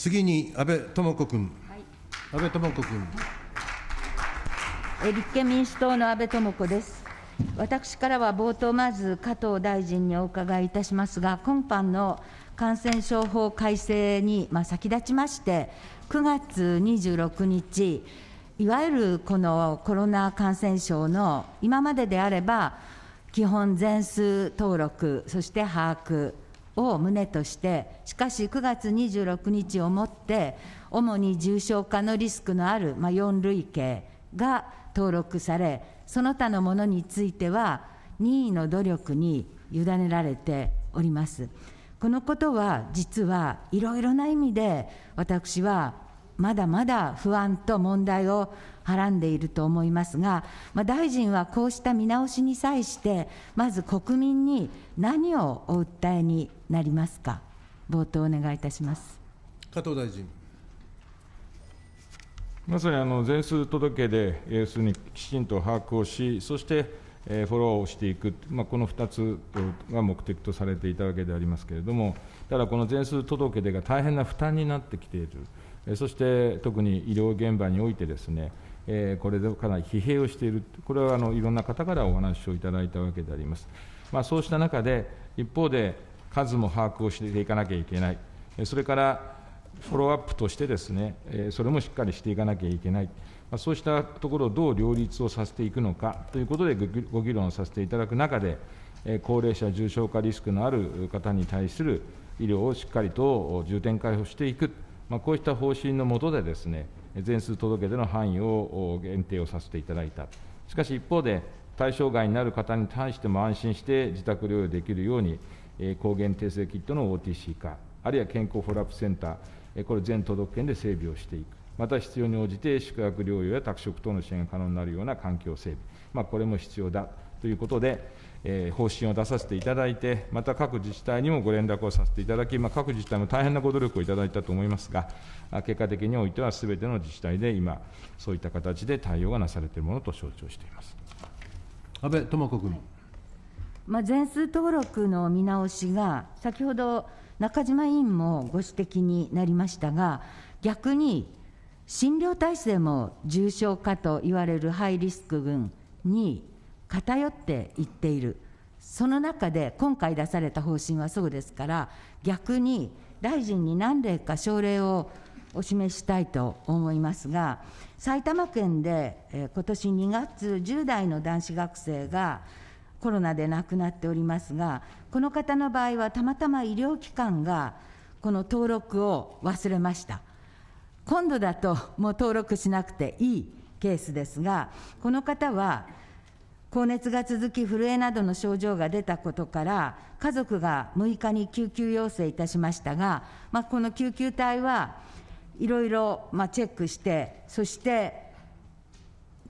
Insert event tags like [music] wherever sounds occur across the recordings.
次に安倍智子君、はい、安倍智子君。え立憲民主党の安倍智子です。私からは冒頭、まず加藤大臣にお伺いいたしますが、今般の感染症法改正に、まあ、先立ちまして、9月26日、いわゆるこのコロナ感染症の今までであれば、基本全数登録、そして把握、を旨として、しかし9月26日をもって、主に重症化のリスクのある、まあ、4類型が登録され、その他のものについては、任意の努力に委ねられております。このことは実はいろいろな意味で私はまだまだ不安と問題をはらんでいると思いますが、まあ、大臣はこうした見直しに際して、まず国民に何をお訴えになりますか、冒頭お願いいたします加藤大臣。まさにあの全数届で、要するにきちんと把握をし、そして、フォローをしていく、まあ、この2つが目的とされていたわけでありますけれども、ただ、この全数届出が大変な負担になってきている。そして特に医療現場においてですね、えこれでかなり疲弊をしている、これはあのいろんな方からお話をいただいたわけであります。まあ、そうした中で、一方で数も把握をしていかなきゃいけない、それからフォローアップとしてですね、それもしっかりしていかなきゃいけない、そうしたところをどう両立をさせていくのかということでご議論をさせていただく中で、高齢者、重症化リスクのある方に対する医療をしっかりと重点開放していく。こうした方針の下でですね、全数届での範囲を限定をさせていただいた。しかし一方で、対象外になる方に対しても安心して自宅療養できるように、抗原定性キットの OTC 化、あるいは健康フォローアップセンター、これ全都道府県で整備をしていく。また必要に応じて宿泊療養や宅食等の支援が可能になるような環境整備、まあ、これも必要だということで、方針を出させていただいて、また各自治体にもご連絡をさせていただき、各自治体も大変なご努力をいただいたと思いますが、結果的においてはすべての自治体で今、そういった形で対応がなされているものと承知をしています安倍智子君。まあ、全数登録の見直しが、先ほど中島委員もご指摘になりましたが、逆に診療体制も重症化といわれるハイリスク群に偏っていっている、その中で今回出された方針はそうですから、逆に大臣に何例か症例をお示したいと思いますが、埼玉県で、えー、今年2月、10代の男子学生がコロナで亡くなっておりますが、この方の場合はたまたま医療機関がこの登録を忘れました。今度だともう登録しなくていいケースですが、この方は高熱が続き、震えなどの症状が出たことから、家族が6日に救急要請いたしましたが、まあ、この救急隊はいろいろチェックして、そして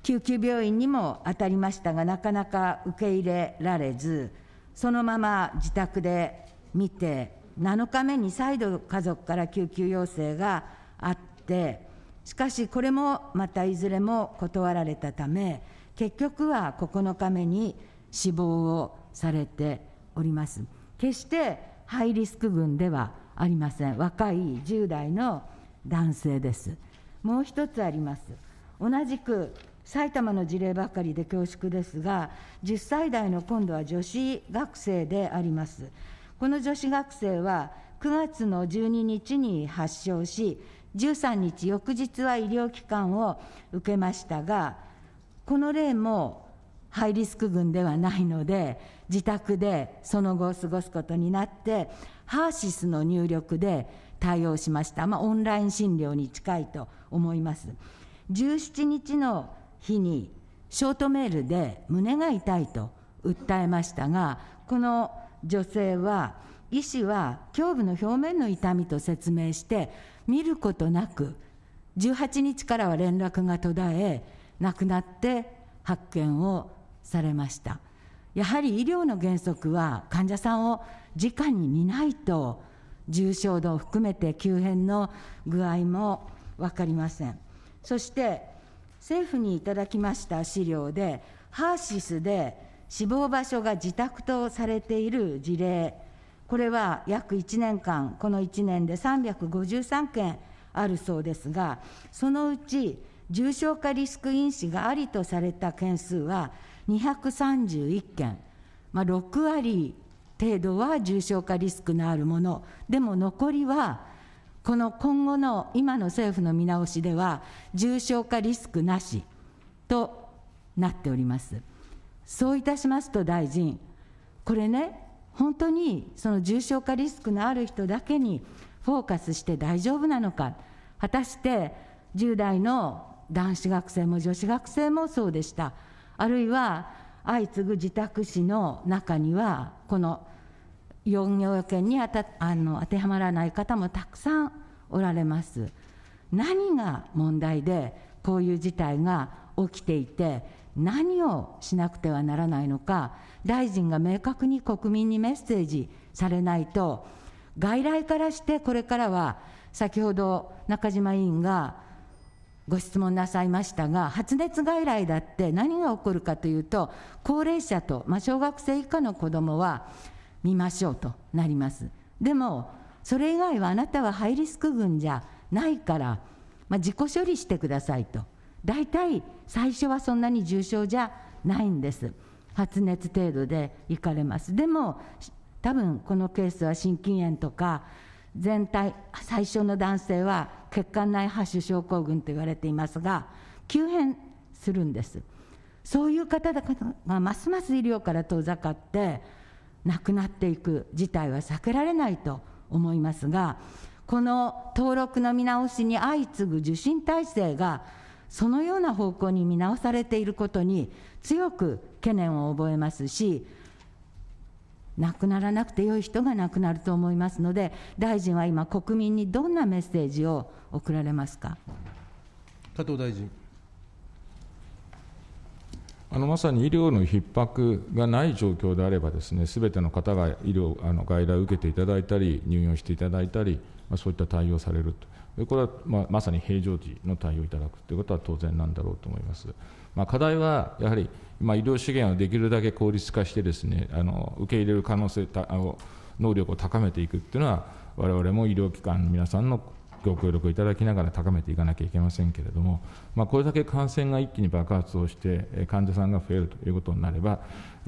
救急病院にも当たりましたが、なかなか受け入れられず、そのまま自宅で見て、7日目に再度、家族から救急要請があって、しかし、これもまたいずれも断られたため、結局は9日目に死亡をされております。決してハイリスク群ではありません。若い10代の男性です。もう一つあります。同じく埼玉の事例ばかりで恐縮ですが、10歳代の今度は女子学生であります。この女子学生は9月の12日に発症し、13日、翌日は医療機関を受けましたが、この例もハイリスク群ではないので、自宅でその後を過ごすことになって、ハーシスの入力で対応しました、まあ、オンライン診療に近いと思います。17日の日にショートメールで胸が痛いと訴えましたが、この女性は、医師は胸部の表面の痛みと説明して、見ることなく、18日からは連絡が途絶え、亡くなって発見をされましたやはり医療の原則は患者さんを直に見ないと重症度を含めて急変の具合も分かりませんそして政府にいただきました資料でハーシスで死亡場所が自宅とされている事例これは約1年間この1年で353件あるそうですがそのうち重症化リスク因子がありとされた件数は231件、まあ、6割程度は重症化リスクのあるもの、でも残りは、この今後の今の政府の見直しでは、重症化リスクなしとなっております。そういたしますと、大臣、これね、本当にその重症化リスクのある人だけにフォーカスして大丈夫なのか、果たして10代の男子学生も女子学生もそうでした。あるいは相次ぐ自宅死の中には、この4要件にあたあの当てはまらない方もたくさんおられます。何が問題で、こういう事態が起きていて、何をしなくてはならないのか、大臣が明確に国民にメッセージされないと、外来からしてこれからは、先ほど中島委員がご質問なさいましたが、発熱外来だって何が起こるかというと、高齢者と、まあ、小学生以下の子どもは見ましょうとなります。でも、それ以外はあなたはハイリスク群じゃないから、まあ、自己処理してくださいと、大体最初はそんなに重症じゃないんです。発熱程度で行かれます。でも多分このケースは心筋炎とか全体最初の男性は血管内発種症候群と言われていますが急変するんですそういう方々がますます医療から遠ざかって亡くなっていく事態は避けられないと思いますがこの登録の見直しに相次ぐ受診体制がそのような方向に見直されていることに強く懸念を覚えますし亡くならなくてよい人が亡くなると思いますので、大臣は今、国民にどんなメッセージを送られますか加藤大臣。あのまさに医療の逼迫がない状況であればです、ね、すべての方が医療あの外来を受けていただいたり、入院していただいたり、まあ、そういった対応されると、これはまあまさに平常時の対応いただくということは当然なんだろうと思います。まあ、課題はやはり、まあ、医療資源をできるだけ効率化してです、ね、あの受け入れる可能性たを、能力を高めていくっていうのは、われわれも医療機関の皆さんのご協力をいただきながら高めていかなきゃいけませんけれども、まあ、これだけ感染が一気に爆発をして、患者さんが増えるということになれば、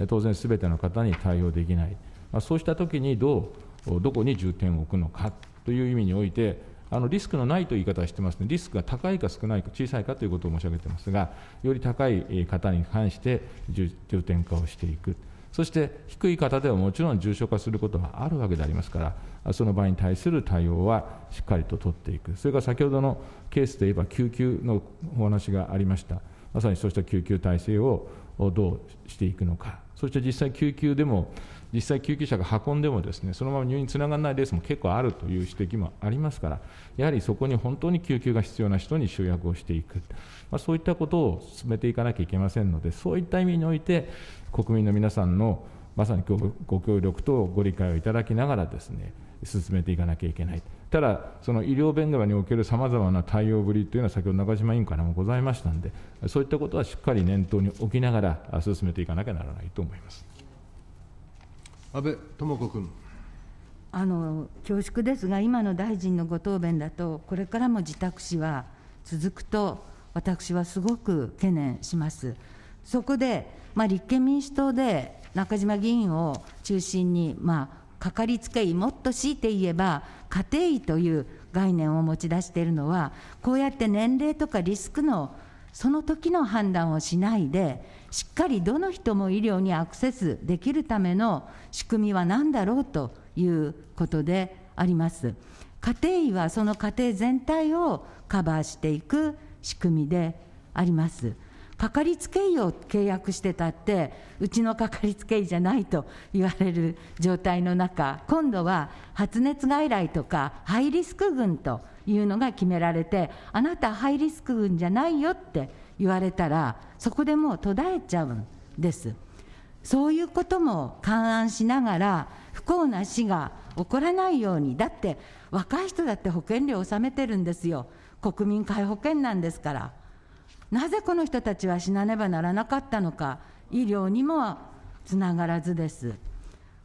当然すべての方に対応できない、まあ、そうしたときにどう、どこに重点を置くのかという意味において、あのリスクのないという言い方はしてますね、リスクが高いか少ないか、小さいかということを申し上げてますが、より高い方に関して重点化をしていく、そして低い方ではもちろん重症化することがあるわけでありますから、その場合に対する対応はしっかりと取っていく、それから先ほどのケースで言えば、救急のお話がありました、まさにそうした救急体制をどうしていくのか。そして実際、救急でも、実際、救急車が運んでも、ですねそのまま入院につながらないレースも結構あるという指摘もありますから、やはりそこに本当に救急が必要な人に集約をしていく、まあ、そういったことを進めていかなきゃいけませんので、そういった意味において、国民の皆さんのまさにご協力とご理解をいただきながらですね、進めていかなきゃいけない。ただ、その医療弁側におけるさまざまな対応ぶりというのは、先ほど中島委員からもございましたんで、そういったことはしっかり念頭に置きながら、進めていかなきゃならないと思います。安倍智子君。あの恐縮ですが、今の大臣のご答弁だと、これからも自宅死は続くと、私はすごく懸念します。そこで、まあ、立憲民主党で中島議員を中心に、まあ、かかりつけ医、もっと強いて言えば、家庭医という概念を持ち出しているのは、こうやって年齢とかリスクのその時の判断をしないで、しっかりどの人も医療にアクセスできるための仕組みは何だろうということであります。家庭医はその家庭全体をカバーしていく仕組みであります。かかりつけ医を契約してたってうちのかかりつけ医じゃないと言われる状態の中今度は発熱外来とかハイリスク群というのが決められてあなたハイリスク群じゃないよって言われたらそこでもう途絶えちゃうんですそういうことも勘案しながら不幸な死が起こらないようにだって若い人だって保険料納めてるんですよ国民皆保険なんですから。なぜこの人たちは死なねばならなかったのか、医療にもつながらずです。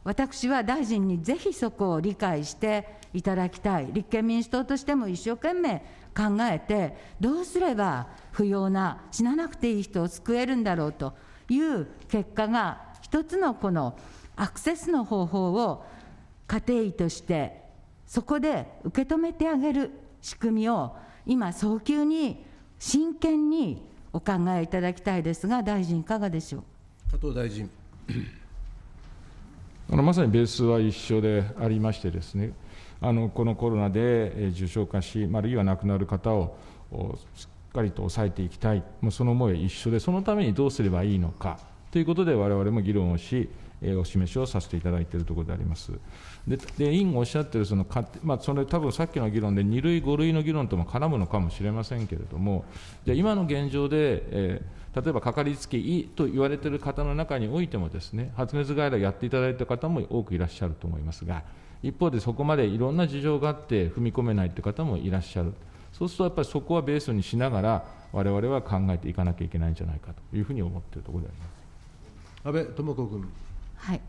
私は大臣にぜひそこを理解していただきたい、立憲民主党としても一生懸命考えて、どうすれば不要な、死ななくていい人を救えるんだろうという結果が、一つのこのアクセスの方法を家庭医として、そこで受け止めてあげる仕組みを、今、早急に真剣にお考えいただきたいですが、大臣、いかがでしょう加藤大臣。あのまさにベースは一緒でありましてですね、あのこのコロナで重症化し、あるいは亡くなる方をしっかりと抑えていきたい、もうその思い一緒で、そのためにどうすればいいのかということで、われわれも議論をし、お示しをさせていただいているところであります。でで委員がおっしゃってるそのまあ、それ多分さっきの議論で2類、5類の議論とも絡むのかもしれませんけれども、じゃ今の現状で、えー、例えばかかりつけ医と言われている方の中においてもです、ね、発熱外来やっていただいた方も多くいらっしゃると思いますが、一方でそこまでいろんな事情があって踏み込めないという方もいらっしゃる。そうするとやっぱりそこはベースにしながら、われわれは考えていかなきゃいけないんじゃないかというふうに思っているところであります安倍智子君。はい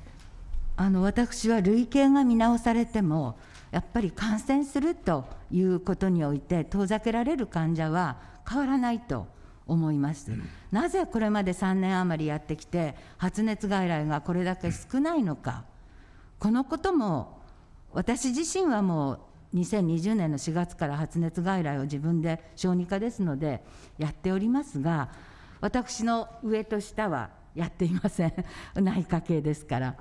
あの私は類型が見直されてもやっぱり感染するということにおいて遠ざけられる患者は変わらないと思います、うん、なぜこれまで3年余りやってきて発熱外来がこれだけ少ないのか、うん、このことも私自身はもう2020年の4月から発熱外来を自分で小児科ですのでやっておりますが私の上と下はやっていません [laughs] 内科系ですから。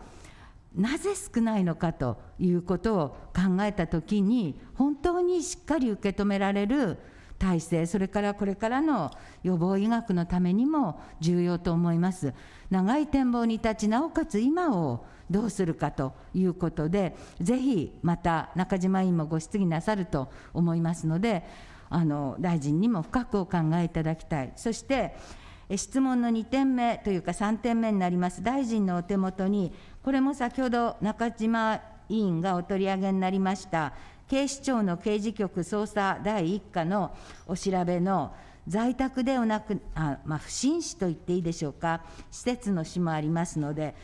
なぜ少ないのかということを考えたときに本当にしっかり受け止められる体制それからこれからの予防医学のためにも重要と思います長い展望に立ちなおかつ今をどうするかということでぜひまた中島委員もご質疑なさると思いますのであの大臣にも深くお考えいただきたいそして質問の2点目というか3点目になります、大臣のお手元に、これも先ほど中島委員がお取り上げになりました、警視庁の刑事局捜査第1課のお調べの、在宅ではなく、あまあ、不審死と言っていいでしょうか、施設の死もありますので、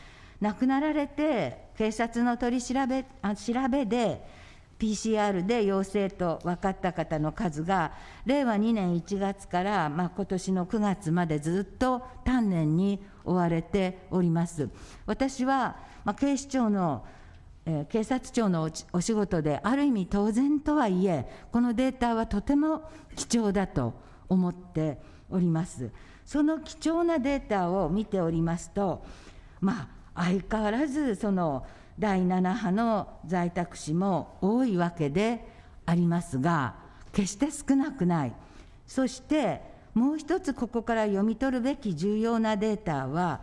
亡くなられて、警察の取り調べあ調べで、PCR で陽性と分かった方の数が、令和2年1月から、まあ、今年の9月までずっと丹念に追われております。私は、まあ、警視庁のえ警察庁のお仕事で、ある意味当然とはいえ、このデータはとても貴重だと思っております。その貴重なデータを見ておりますと、まあ、相変わらずその第7波の在宅死も多いわけでありますが、決して少なくない。そしてもう一つここから読み取るべき重要なデータは、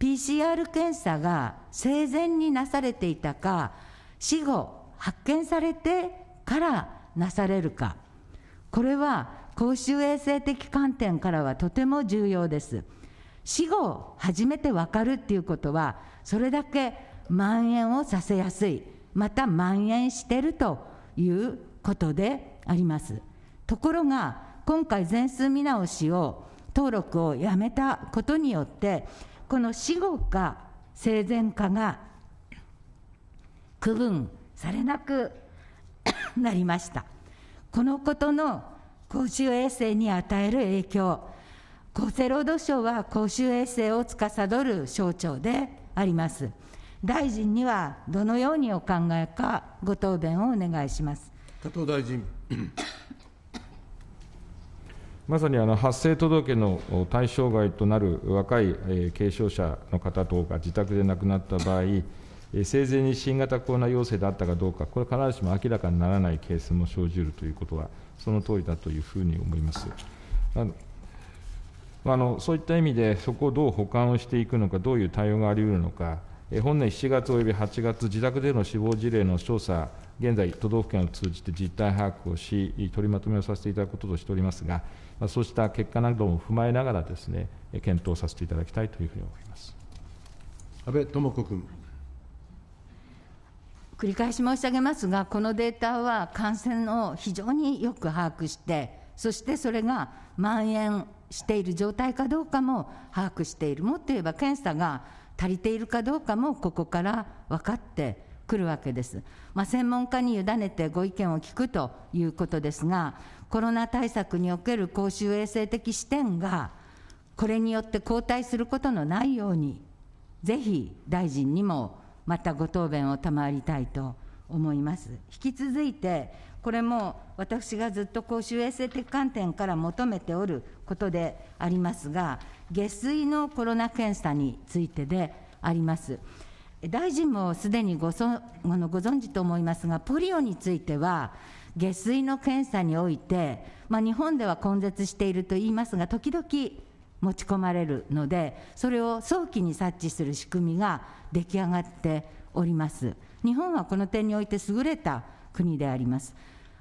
PCR 検査が生前になされていたか、死後、発見されてからなされるか、これは公衆衛生的観点からはとても重要です。死後、初めてわかるっていうことは、それだけ蔓延をさせやすい、また蔓延しているということであります。ところが、今回、全数見直しを、登録をやめたことによって、この死後か生前かが区分されなく [coughs] なりました。このことの公衆衛生に与える影響、厚生労働省は公衆衛生を司る省庁であります。大臣にはどのようにお考えか、ご答弁をお願いします加藤大臣。[coughs] まさにあの発生届の対象外となる若い軽症者の方等が自宅で亡くなった場合、生前に新型コロナ陽性であったかどうか、これ、必ずしも明らかにならないケースも生じるということは、その通りだというふうに思います。あのあのそういった意味で、そこをどう保管をしていくのか、どういう対応がありうるのか。本年7月および8月、自宅での死亡事例の調査、現在、都道府県を通じて実態把握をし、取りまとめをさせていただくこととしておりますが、そうした結果なども踏まえながらです、ね、検討させていただきたいというふうに思います安倍智子君。繰り返し申し上げますが、このデータは感染を非常によく把握して、そしてそれが蔓延している状態かどうかも把握している、もっと言えば検査が足りているかどうかもここから分かってくるわけです。まあ、専門家に委ねてご意見を聞くということですが、コロナ対策における公衆衛生的視点が、これによって後退することのないように、ぜひ大臣にもまたご答弁を賜りたいと思います。引き続いて、これも私がずっと公衆衛生的観点から求めておることでありますが、下水のコロナ検査についてであります。大臣もすでにごそご存知と思いますが、ポリオについては、下水の検査において、まあ、日本では根絶していると言いますが、時々持ち込まれるので、それを早期に察知する仕組みが出来上がっております。日本はこの点において優れた国であります。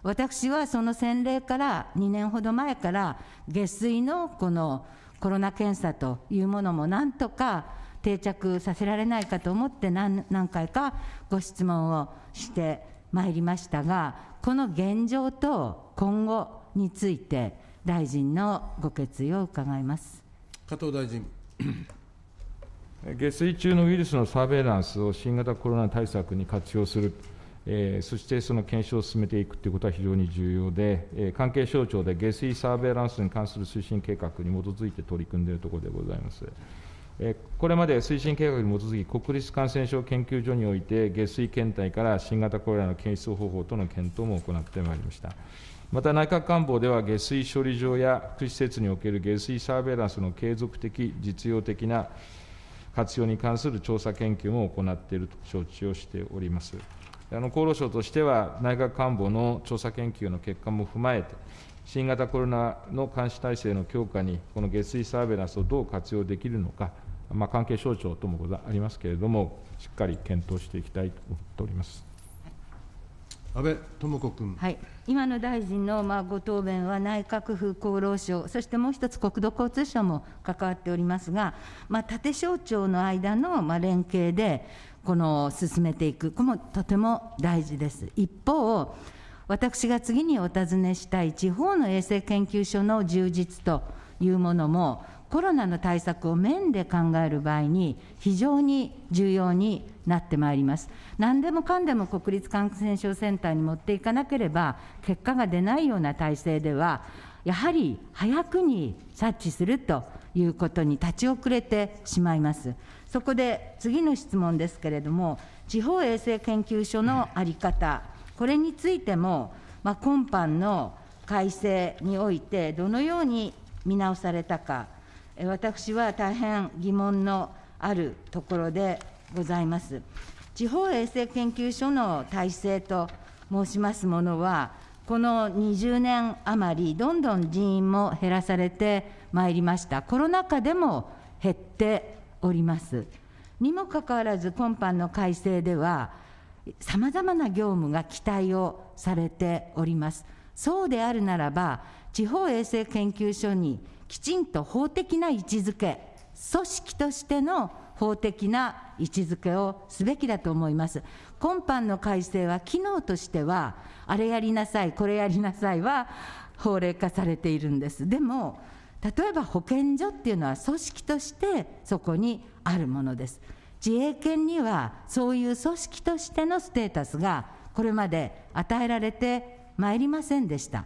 私はその先例から2年ほど前から、下水のこのコロナ検査というものもなんとか定着させられないかと思って何何回かご質問をしてまいりましたがこの現状と今後について大臣のご決意を伺います加藤大臣下水中のウイルスのサーベイランスを新型コロナ対策に活用するそしてその検証を進めていくということは非常に重要で、関係省庁で下水サーベイランスに関する推進計画に基づいて取り組んでいるところでございます。これまで推進計画に基づき、国立感染症研究所において、下水検体から新型コロナの検出方法との検討も行ってまいりました。また内閣官房では、下水処理場や福祉施設における下水サーベイランスの継続的、実用的な活用に関する調査研究も行っていると承知をしております。あの厚労省としては、内閣官房の調査研究の結果も踏まえて、新型コロナの監視体制の強化に、この下水サーベランスをどう活用できるのか、まあ、関係省庁ともありますけれども、しっかり検討していきたいと思っております。安倍智子君、はい、今の大臣のまあご答弁は内閣府厚労省、そしてもう一つ国土交通省も関わっておりますが、まあ、縦省庁の間のまあ連携で、この進めていく、これもとても大事です。一方、私が次にお尋ねしたい地方の衛生研究所の充実というものも、コロナの対策を面で考える場合に、非常に重要になってまいります。何でもかんでも国立感染症センターに持っていかなければ、結果が出ないような体制では、やはり早くに察知するということに立ち遅れてしまいます。そこで次の質問ですけれども、地方衛生研究所の在り方、これについても、まあ、今般の改正において、どのように見直されたか、私は大変疑問のあるところでございます。地方衛生研究所の体制と申しますものは、この20年余り、どんどん人員も減らされて参りました、コロナ禍でも減っております。にもかかわらず、今般の改正では、さまざまな業務が期待をされております。そうであるならば、地方衛生研究所にきちんと法的な位置づけ、組織としての法的な位置づけをすべきだと思います。今般の改正は、機能としては、あれやりなさい、これやりなさいは法令化されているんです。でも例えば保健所っていうのは組織としてそこにあるものです自衛権にはそういう組織としてのステータスがこれまで与えられてまいりませんでした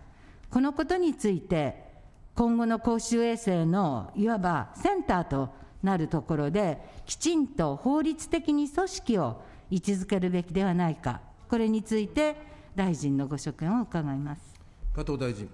このことについて今後の公衆衛生のいわばセンターとなるところできちんと法律的に組織を位置づけるべきではないかこれについて大臣のご所見を伺います加藤大臣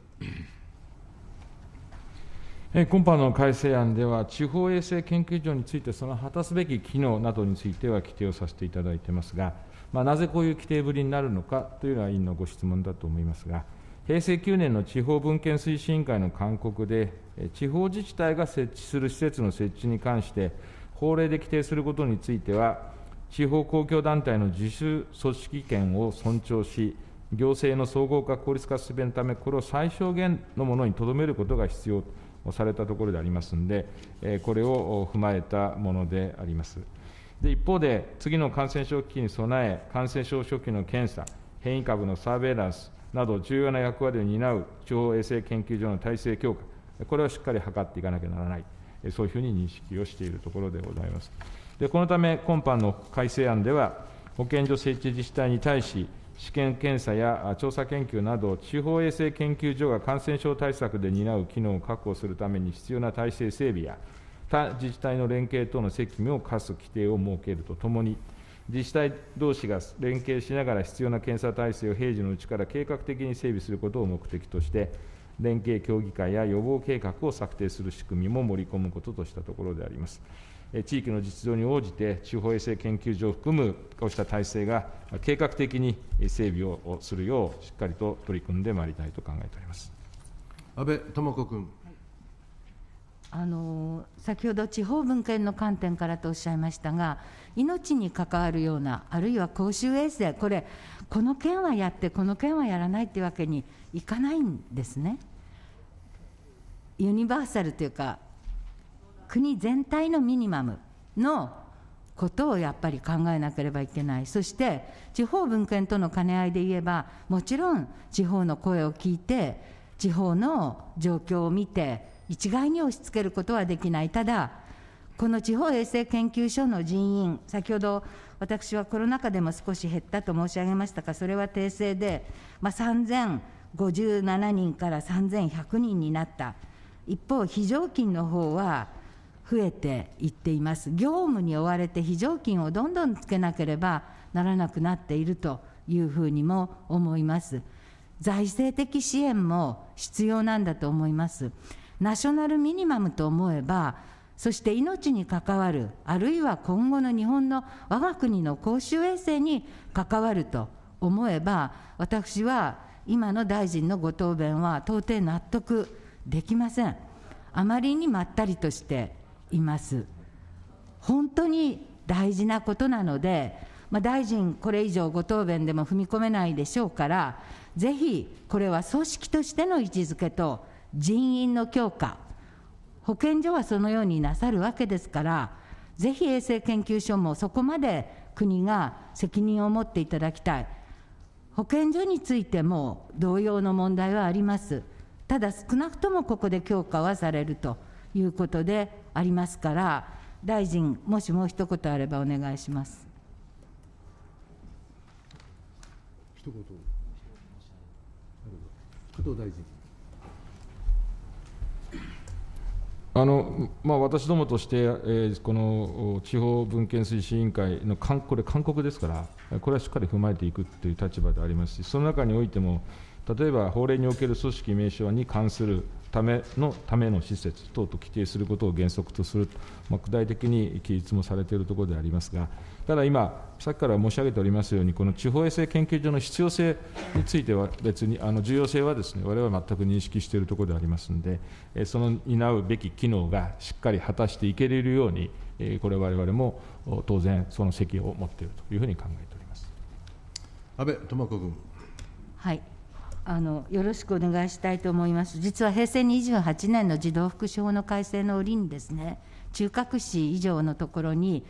今般の改正案では、地方衛生研究所について、その果たすべき機能などについては規定をさせていただいてますが、まあ、なぜこういう規定ぶりになるのかというのは委員のご質問だと思いますが、平成9年の地方文献推進委員会の勧告で、地方自治体が設置する施設の設置に関して、法令で規定することについては、地方公共団体の自主組織権を尊重し、行政の総合化、効率化すべるため、これを最小限のものにとどめることが必要と。されたところでありますんで、これを踏まえたものであります。で一方で、次の感染症危機に備え、感染症初期の検査、変異株のサーベイランスなど、重要な役割を担う地方衛生研究所の体制強化、これをしっかり図っていかなきゃならない、そういうふうに認識をしているところでございます。でこのため、今般の改正案では、保健所設置自治体に対し、試験検査や調査研究など、地方衛生研究所が感染症対策で担う機能を確保するために必要な体制整備や、他自治体の連携等の責務を課す規定を設けるとともに、自治体同士が連携しながら必要な検査体制を平時のうちから計画的に整備することを目的として、連携協議会や予防計画を策定する仕組みも盛り込むこととしたところであります。地域の実情に応じて、地方衛生研究所を含むこうした体制が計画的に整備をするよう、しっかりと取り組んでまいりたいと考えております安倍智子君。あの先ほど地方分権の観点からとおっしゃいましたが、命に関わるような、あるいは公衆衛生、これ、この件はやって、この件はやらないっていうわけにいかないんですね。ユニバーサルというか、国全体のミニマムのことをやっぱり考えなければいけない、そして地方分権との兼ね合いで言えば、もちろん地方の声を聞いて、地方の状況を見て、一概に押し付けることはできない、ただ、この地方衛生研究所の人員、先ほど私はコロナ禍でも少し減ったと申し上げましたが、それは訂正で、まあ、3057人から3100人になった、一方、非常勤の方は、増えていっています。業務に追われて非常勤をどんどんつけなければならなくなっているというふうにも思います。財政的支援も必要なんだと思います。ナショナルミニマムと思えば、そして命に関わる、あるいは今後の日本の我が国の公衆衛生に関わると思えば、私は今の大臣のご答弁は到底納得できません。あまりにまったりとしています。本当に大事なことなので、まあ、大臣、これ以上ご答弁でも踏み込めないでしょうから、ぜひこれは組織としての位置づけと人員の強化、保健所はそのようになさるわけですから、ぜひ衛生研究所もそこまで国が責任を持っていただきたい。保健所についても同様の問題はあります。ただ少なくともここで強化はされると。いうことでありますから、大臣、もしもう一言あればお願いします。一言加藤大臣あのまあ、私どもとして、えー、この地方文献推進委員会のこれ、勧告ですから、これはしっかり踏まえていくという立場でありますし、その中においても、例えば法令における組織名称に関するためのための施設等と規定することを原則とすると、まあ、具体的に記述もされているところでありますが、ただ今、さっきから申し上げておりますように、この地方衛生研究所の必要性については、別に、あの重要性はですね、我々は全く認識しているところでありますので、その担うべき機能がしっかり果たしていけれるように、これ、われわれも当然、その責を持っているというふうに考えております安倍智子君。はいあのよろしくお願いしたいと思います。実は平成28年の児童福祉法の改正の折にですね、中核市以上のところに、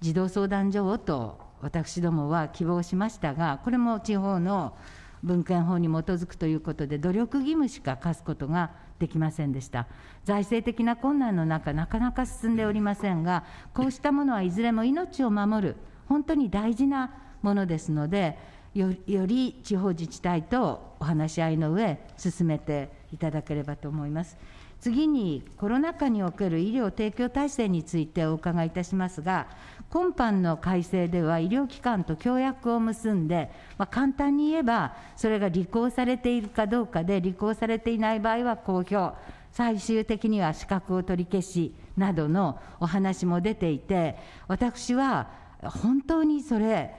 児童相談所をと私どもは希望しましたが、これも地方の文献法に基づくということで、努力義務しか課すことができませんでした。財政的な困難の中、なかなか進んでおりませんが、こうしたものはいずれも命を守る、本当に大事なものですので、より地方自治体とお話し合いの上、進めていただければと思います。次に、コロナ禍における医療提供体制についてお伺いいたしますが、今般の改正では、医療機関と協約を結んで、まあ、簡単に言えば、それが履行されているかどうかで、履行されていない場合は公表、最終的には資格を取り消しなどのお話も出ていて、私は本当にそれ、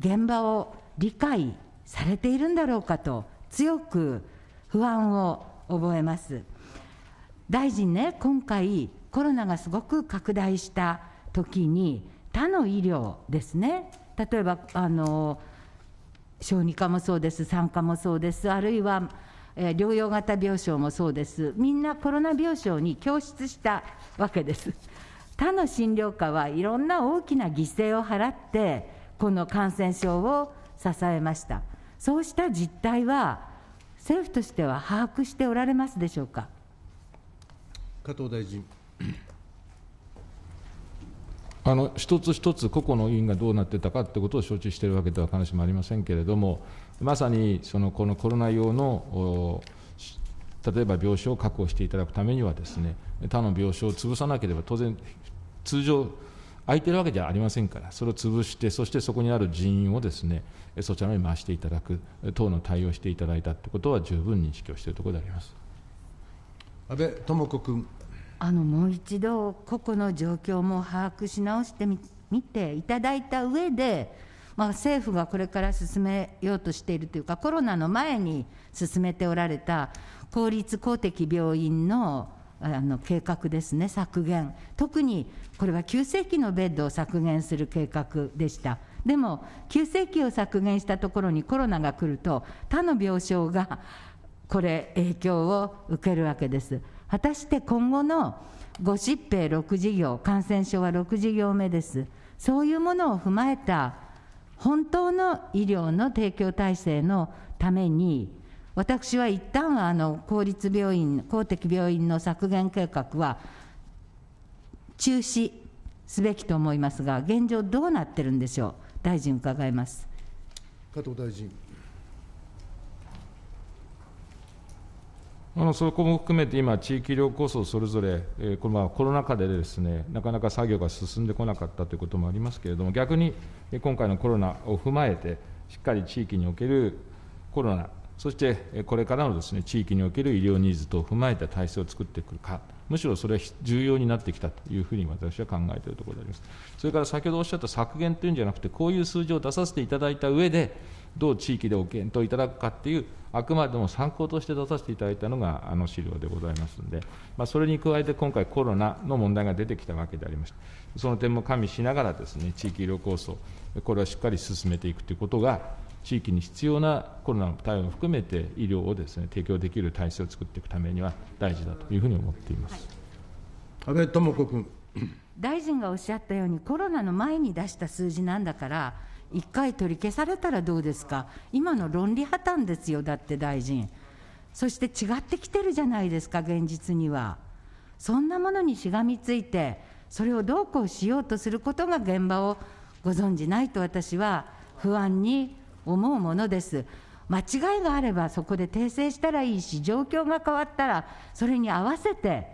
現場を理解されているんだろうかと、強く不安を覚えます。大臣ね、今回、コロナがすごく拡大したときに、他の医療ですね、例えばあの小児科もそうです、産科もそうです、あるいは、えー、療養型病床もそうです、みんなコロナ病床に供出したわけです。他の診療科はいろんな大きな犠牲を払って、この感染症を支えました。そうした実態は、政府としては把握しておられますでしょうか。加藤大臣。あの一つ一つ個々の委員がどうなってたかということを承知しているわけでは必ずしもありませんけれども、まさにそのこのコロナ用の例えば病床を確保していただくためにはです、ね、他の病床を潰さなければ、当然、通常、空いてるわけじゃありませんから、それを潰して、そしてそこにある人員をですねそちらに回していただく、等の対応していただいたということは、十分認識をしているところであります安倍智子君。あのもう一度、個々の状況も把握し直してみていただいた上で、まあ、政府がこれから進めようとしているというか、コロナの前に進めておられた公立公的病院のあの計画ですね、削減、特にこれは急性期のベッドを削減する計画でした。でも、急性期を削減したところにコロナが来ると、他の病床がこれ、影響を受けるわけです。果たして今後のご疾病6事業、感染症は6事業目です。そういうものを踏まえた本当の医療の提供体制のために、私は一旦あの公立病院、公的病院の削減計画は中止すべきと思いますが、現状、どうなってるんでしょう、大臣、伺います加藤大臣。あのそこも含めて今、地域医療構想それぞれ、えー、このコロナ禍でです、ね、なかなか作業が進んでこなかったということもありますけれども、逆に今回のコロナを踏まえて、しっかり地域におけるコロナそしてこれからのです、ね、地域における医療ニーズ等を踏まえた体制を作ってくるか、むしろそれは重要になってきたというふうに私は考えているところであります。それから先ほどおっしゃった削減というんじゃなくて、こういう数字を出させていただいた上で、どう地域でご検討いただくかっていう、あくまでも参考として出させていただいたのがあの資料でございますので、まあ、それに加えて今回、コロナの問題が出てきたわけでありまして、その点も加味しながらです、ね、地域医療構想、これはしっかり進めていくということが、地域に必要なコロナの対応を含めて、医療をです、ね、提供できる体制を作っていくためには大事だというふうに思っています、はい、安倍智子君。大臣がおっしゃったように、コロナの前に出した数字なんだから、一回取り消されたらどうですか、今の論理破綻ですよ、だって大臣、そして違ってきてるじゃないですか、現実には。そんなものにしがみついて、それをどうこうしようとすることが現場をご存じないと、私は不安に思うものです。間違いがあればそこで訂正したらいいし、状況が変わったら、それに合わせて、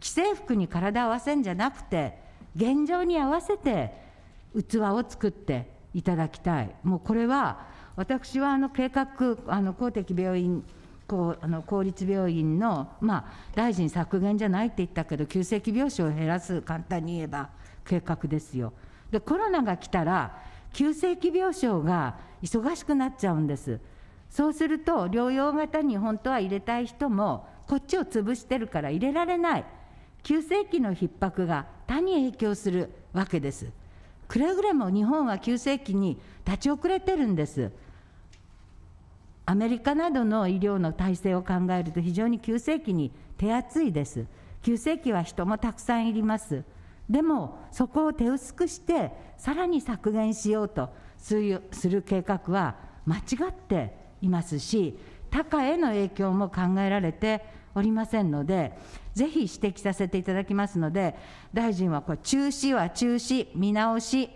既成服に体を合わせんじゃなくて、現状に合わせて、器を作っていただきたい。もうこれは、私はあの計画、あの公的病院、こうあの公立病院の、まあ、大臣削減じゃないって言ったけど、急性期病床を減らす、簡単に言えば計画ですよ。で、コロナが来たら、急性期病床が忙しくなっちゃうんです。そうすると、療養型に本当は入れたい人も、こっちを潰してるから入れられない、急性期の逼迫が他に影響するわけです。くれぐれも日本は急性期に立ち遅れてるんです。アメリカなどの医療の体制を考えると、非常に急性期に手厚いです。急性期は人もたくさんいります。でもそこを手薄くしてさらに削減しようとする計画は間違っていますし他家への影響も考えられておりませんのでぜひ指摘させていただきますので大臣はこれ中止は中止見直し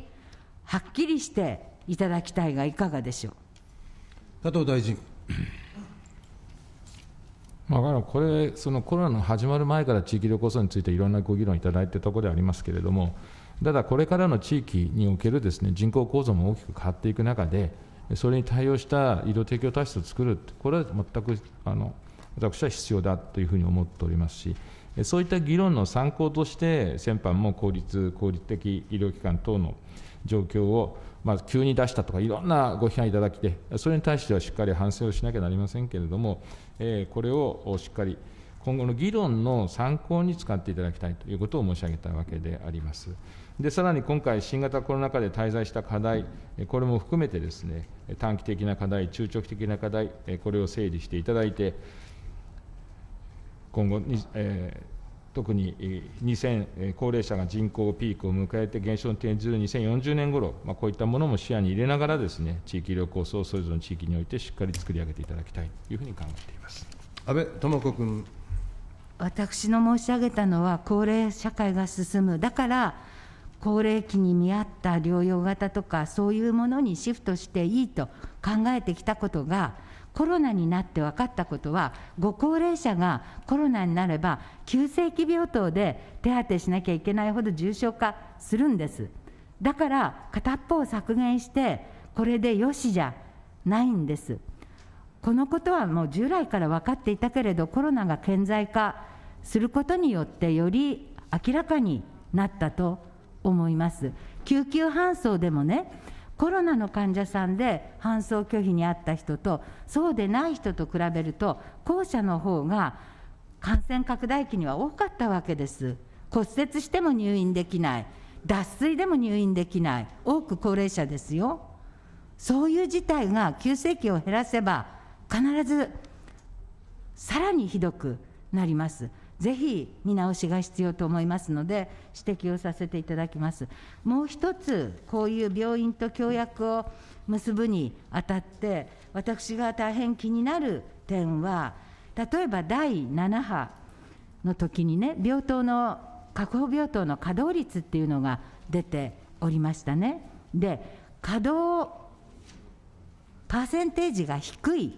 はっきりしていただきたいがいかがでしょう加藤大臣まあ、これ、そのコロナの始まる前から地域旅行層についていろんなご議論いただいているところでありますけれども、ただこれからの地域におけるです、ね、人口構造も大きく変わっていく中で、それに対応した医療提供体制を作る、これは全くあの私は必要だというふうに思っておりますし、そういった議論の参考として、先般も効率、効率的医療機関等の状況をま急に出したとか、いろんなご批判いただきで、それに対してはしっかり反省をしなきゃなりませんけれども、えこれをしっかり、今後の議論の参考に使っていただきたいということを申し上げたわけであります。でさらに今回、新型コロナ禍で滞在した課題、これも含めてですね、短期的な課題、中長期的な課題、これを整理していただいて、今後に、えー特に2000高齢者が人口ピークを迎えて減少に転じる2040年頃、まあ、こういったものも視野に入れながらですね、地域医療構想をそれぞれの地域においてしっかり作り上げていただきたいというふうに考えています安倍智子君。私の申し上げたのは、高齢社会が進む、だから高齢期に見合った療養型とか、そういうものにシフトしていいと考えてきたことが、コロナになって分かったことは、ご高齢者がコロナになれば、急性期病棟で手当てしなきゃいけないほど重症化するんです。だから、片方削減して、これでよしじゃないんです。このことはもう従来から分かっていたけれど、コロナが顕在化することによって、より明らかになったと思います。救急搬送でもねコロナの患者さんで搬送拒否にあった人と、そうでない人と比べると、後者の方が感染拡大期には多かったわけです。骨折しても入院できない、脱水でも入院できない、多く高齢者ですよ。そういう事態が急性期を減らせば、必ずさらにひどくなります。ぜひ見直しが必要と思いますので、指摘をさせていただきます。もう一つ、こういう病院と協約を結ぶにあたって、私が大変気になる点は、例えば第7波の時にね、病棟の確保病棟の稼働率っていうのが出ておりましたね。で稼働パーセンテージが低い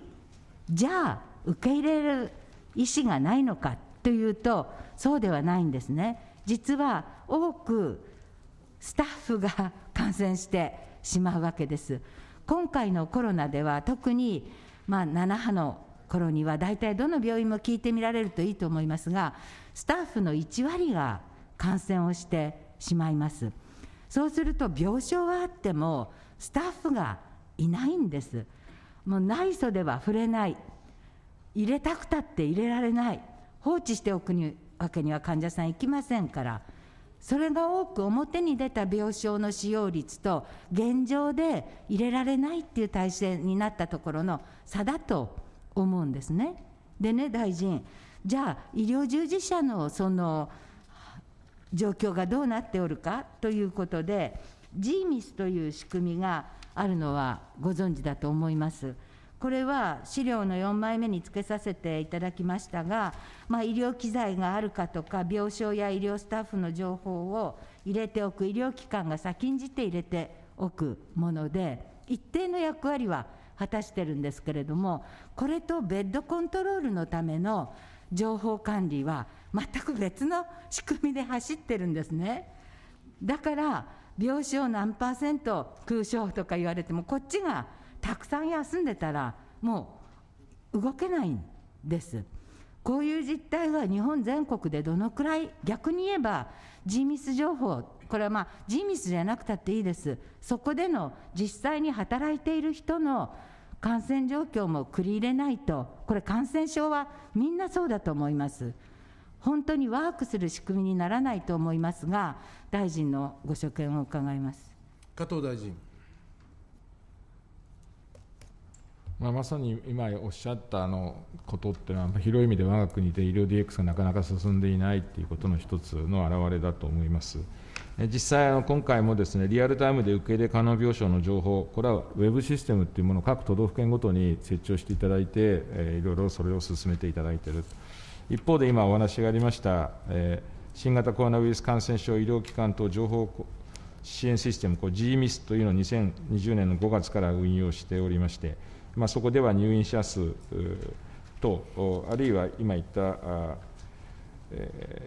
じゃあ受け入れる意思がないのかというとそうではないんですね実は多くスタッフが感染してしまうわけです今回のコロナでは特にまあ7波の頃には大体どの病院も聞いてみられるといいと思いますがスタッフの1割が感染をしてしまいますそうすると病床はあってもスタッフがいないんですもう内い袖は触れない入れたくたって入れられない放置しておくにわけには患者さんいきませんから、それが多く表に出た病床の使用率と、現状で入れられないっていう体制になったところの差だと思うんですね。でね、大臣、じゃあ、医療従事者のその状況がどうなっておるかということで、ジーミスという仕組みがあるのはご存知だと思います。これは資料の4枚目につけさせていただきましたが、まあ、医療機材があるかとか、病床や医療スタッフの情報を入れておく、医療機関が先んじて入れておくもので、一定の役割は果たしてるんですけれども、これとベッドコントロールのための情報管理は、全く別の仕組みで走ってるんですね。だから病床何パーセント空床とか言われても、こっちがたくさん休んでたら、もう動けないんです。こういう実態は日本全国でどのくらい、逆に言えば、ジーミス情報、これはまあ、ーミスじゃなくたっていいです、そこでの実際に働いている人の感染状況も繰り入れないと、これ、感染症はみんなそうだと思います。本当にワークする仕組みにならないと思いますが、大臣のご所見を伺います加藤大臣。まあ、まさに今おっしゃったあのことっていうのは、広い意味で我が国で医療 DX がなかなか進んでいないっていうことの一つの表れだと思います。実際、今回もですねリアルタイムで受け入れ可能病床の情報、これはウェブシステムというものを各都道府県ごとに設置をしていただいて、いろいろそれを進めていただいている、一方で今、お話がありました、新型コロナウイルス感染症医療機関等情報支援システム、GMIS というのを2020年の5月から運用しておりまして、まあ、そこでは入院者数と、あるいは今言った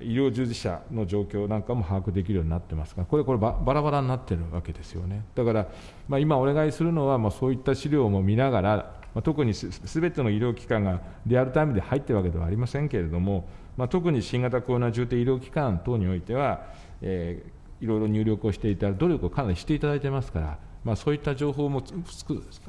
医療従事者の状況なんかも把握できるようになってますが、これ、これば、バラバラになってるわけですよね。だから、まあ、今お願いするのは、まあ、そういった資料も見ながら、まあ、特にすべての医療機関がリアルタイムで入ってるわけではありませんけれども、まあ、特に新型コロナ重点医療機関等においては、えー、いろいろ入力をしていただ努力をかなりしていただいてますから、そういった情報も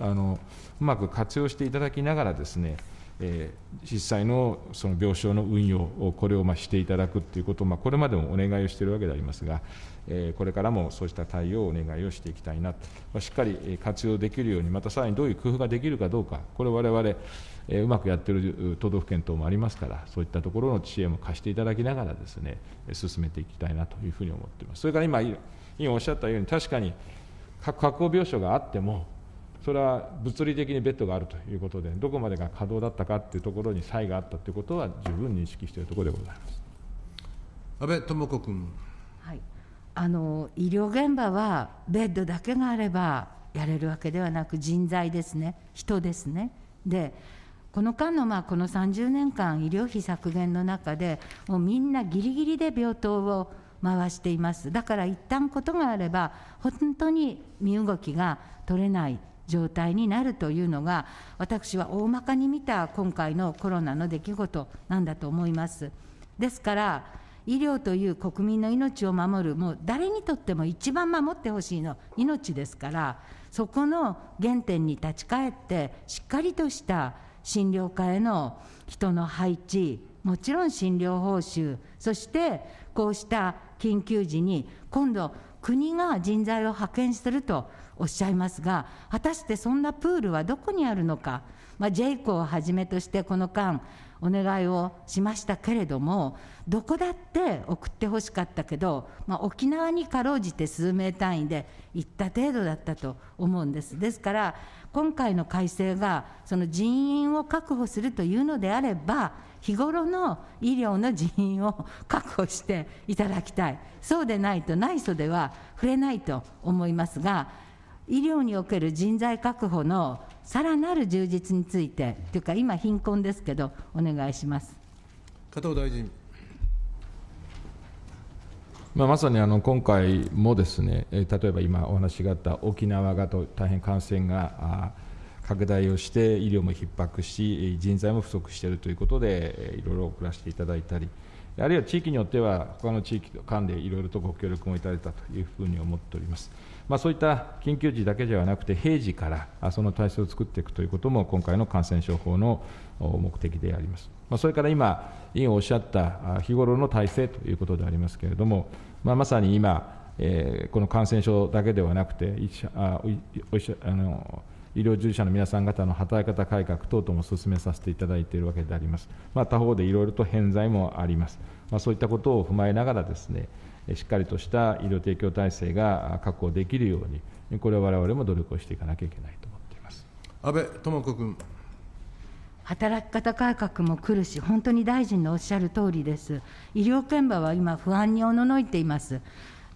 あのうまく活用していただきながらですね、えー、実際のその病床の運用を、これをまあしていただくということを、まあ、これまでもお願いをしているわけでありますが、えー、これからもそうした対応をお願いをしていきたいなと、まあ、しっかり活用できるように、またさらにどういう工夫ができるかどうか、これ、われわれ、うまくやっている都道府県等もありますから、そういったところの知恵も貸していただきながらですね、進めていきたいなというふうに思っています。それから今委員おっしゃったように確かに確保病床があっても、それは物理的にベッドがあるということで、どこまでが可動だったかっていうところに差異があったということは、十分認識しているところでございます安倍智子君、はい、あの医療現場は、ベッドだけがあればやれるわけではなく、人材ですね、人ですね。でこの間のまあこの30年間、医療費削減の中で、もうみんなぎりぎりで病棟を回していますだから一旦ことがあれば本当に身動きが取れない状態になるというのが私は大まかに見た今回のコロナの出来事なんだと思いますですから医療という国民の命を守るもう誰にとっても一番守ってほしいの命ですからそこの原点に立ち返ってしっかりとした診療科への人の配置もちろん診療報酬そしてこうした緊急時に、今度、国が人材を派遣するとおっしゃいますが、果たしてそんなプールはどこにあるのか、まあ、ジェイコをはじめとしてこの間、お願いをしましたけれども、どこだって送ってほしかったけど、まあ、沖縄にかろうじて数名単位で行った程度だったと思うんです。ですから、今回の改正が、その人員を確保するというのであれば、日頃の医療の人員を確保していただきたい、そうでないと、内緒では触れないと思いますが、医療における人材確保のさらなる充実について、というか、今、貧困ですけど、お願いします加藤大臣。まあ、まさにあの今回もですね、例えば今お話があった沖縄がと大変感染が、拡大をして医療も逼迫し人材も不足しているということでいろいろ送らせていただいたりあるいは地域によっては他の地域間でいろいろとご協力もいただいたというふうに思っております。まあ、そういった緊急時だけではなくて、平時からその体制を作っていくということも、今回の感染症法の目的であります。まあ、それから今、委員おっしゃった日頃の体制ということでありますけれども、まあ、まさに今、えこの感染症だけではなくて、医者あお医者あの医療従事者の皆さん方の働き方改革等々も進めさせていただいているわけであります。まあ、他方でいろいろと偏在もあります。まあ、そういったことを踏まえながらですね、しっかりとした医療提供体制が確保できるように、これはわれわれも努力をしていかなきゃいけないと思っています安倍智子君。働き方改革も来るし、本当に大臣のおっしゃる通りです。医療現場は今、不安におののいています。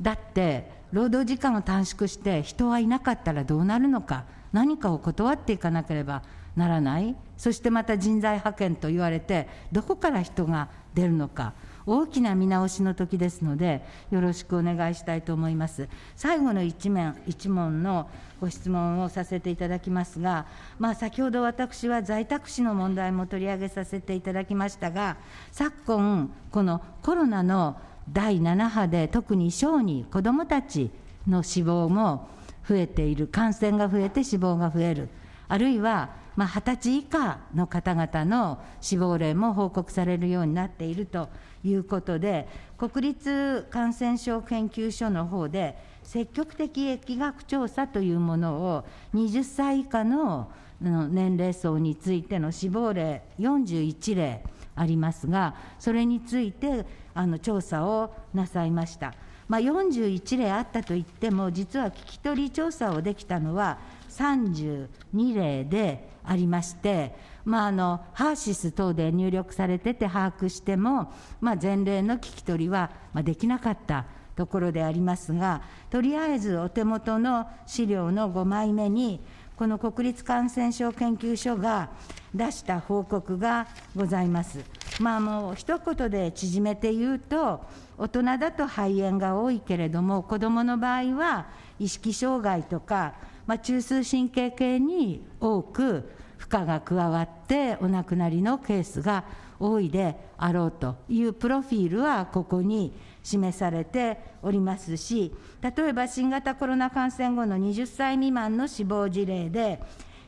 だって、労働時間を短縮して、人はいなかったらどうなるのか。何かを断っていかなければならない、そしてまた人材派遣と言われて、どこから人が出るのか、大きな見直しの時ですので、よろしくお願いしたいと思います。最後の一面、一問のご質問をさせていただきますが、まあ、先ほど私は在宅死の問題も取り上げさせていただきましたが、昨今、このコロナの第7波で、特に小児、子どもたちの死亡も、増えている、感染が増えて死亡が増える、あるいは、まあ、20歳以下の方々の死亡例も報告されるようになっているということで、国立感染症研究所の方で、積極的疫学調査というものを、20歳以下の年齢層についての死亡例41例ありますが、それについてあの調査をなさいました。まあ、41例あったといっても、実は聞き取り調査をできたのは32例でありまして、まあ、あのハーシス等で入力されてて把握しても、まあ、前例の聞き取りはできなかったところでありますが、とりあえずお手元の資料の5枚目に、この国立感染症研究所が出した報告がございます。まあもう一言で縮めて言うと、大人だと肺炎が多いけれども、子どもの場合は意識障害とか、まあ、中枢神経系に多く負荷が加わってお亡くなりのケースが多いであろうというプロフィールはここに示されておりますし、例えば新型コロナ感染後の20歳未満の死亡事例で、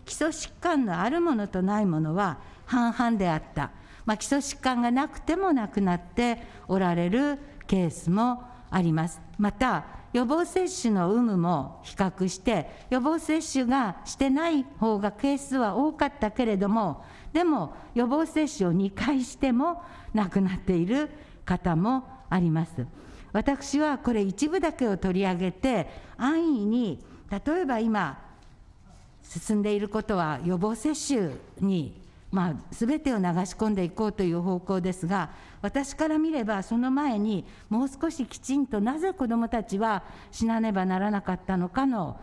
基礎疾患のあるものとないものは半々であった、まあ、基礎疾患がなくても亡くなっておられるケースもあります。また予防接種の有無も比較して予防接種がしてない方がケースは多かったけれどもでも予防接種を2回しても亡くなっている方もあります。私はこれ一部だけを取り上げて安易に例えば今進んでいることは予防接種にまあ、全てを流し込んでいこうという方向ですが、私から見れば、その前にもう少しきちんとなぜ子どもたちは死なねばならなかったのかの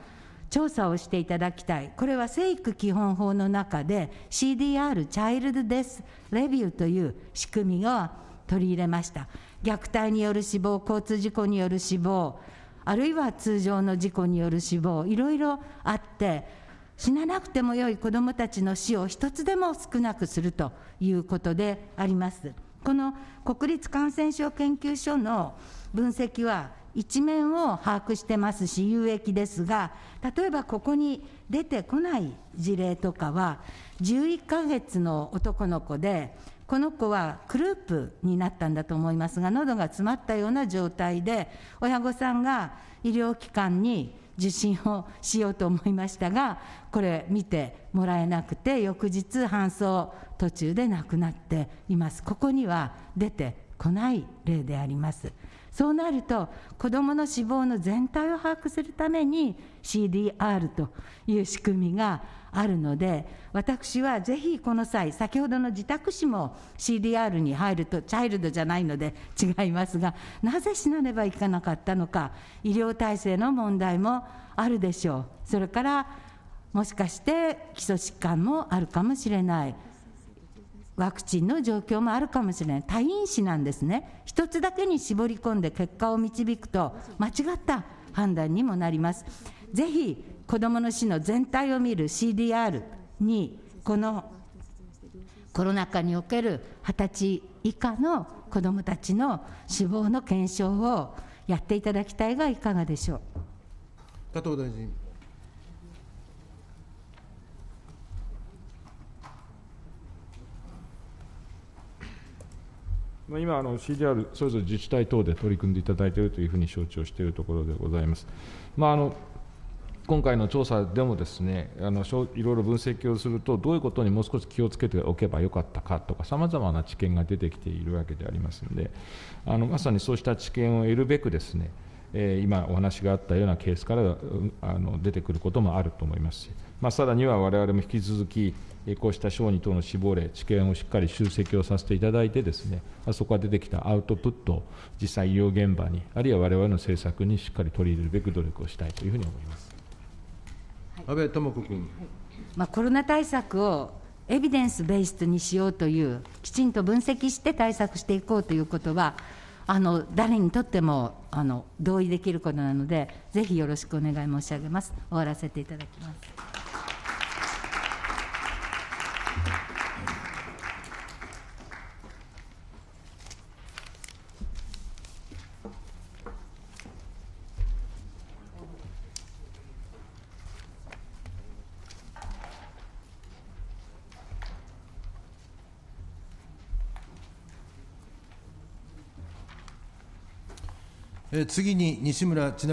調査をしていただきたい、これは生育基本法の中で CDR・ チャイルド・デス・レビューという仕組みを取り入れました。虐待による死亡、交通事故による死亡、あるいは通常の事故による死亡、いろいろあって、死ななくてもよい子どもたちの死を一つでも少なくするということであります。この国立感染症研究所の分析は、一面を把握してますし、有益ですが、例えばここに出てこない事例とかは、11ヶ月の男の子で、この子はクループになったんだと思いますが喉が詰まったような状態で親御さんが医療機関に受診をしようと思いましたがこれ見てもらえなくて翌日搬送途中で亡くなっていますここには出てこない例でありますそうなると子どもの死亡の全体を把握するために CDR という仕組みがあるので、私はぜひこの際、先ほどの自宅死も CDR に入ると、チャイルドじゃないので違いますが、なぜ死なねばいかなかったのか、医療体制の問題もあるでしょう、それからもしかして基礎疾患もあるかもしれない。ワクチンの状況もあるかもしれない、退院誌なんですね、一つだけに絞り込んで結果を導くと、間違った判断にもなります。ぜひ子どもの死の全体を見る CDR にこのコロナ禍における20歳以下の子どもたちの死亡の検証をやっていただきたいがいかがでしょう加藤大臣。今あの CDR、それぞれ自治体等で取り組んでいただいているというふうに承知をしているところでございます。まあ、あの今回の調査でもですねあのいろいろ分析をするとどういうことにもう少し気をつけておけばよかったかとかさまざまな知見が出てきているわけでありますのであのまさにそうした知見を得るべくですね今お話があったようなケースからあの出てくることもあると思いますし、まあ、さらには我々も引き続き、こうした小児等の死亡例、知見をしっかり集積をさせていただいて、ですねそこから出てきたアウトプットを実際医療現場に、あるいは我々の政策にしっかり取り入れるべく努力をしたいというふうに思います。安倍智子君。まあ、コロナ対策をエビデンスベースにしようという、きちんと分析して対策していこうということは、あの誰にとってもあの同意できることなので、ぜひよろしくお願い申し上げます。終わらせていただきます。次に西村智奈美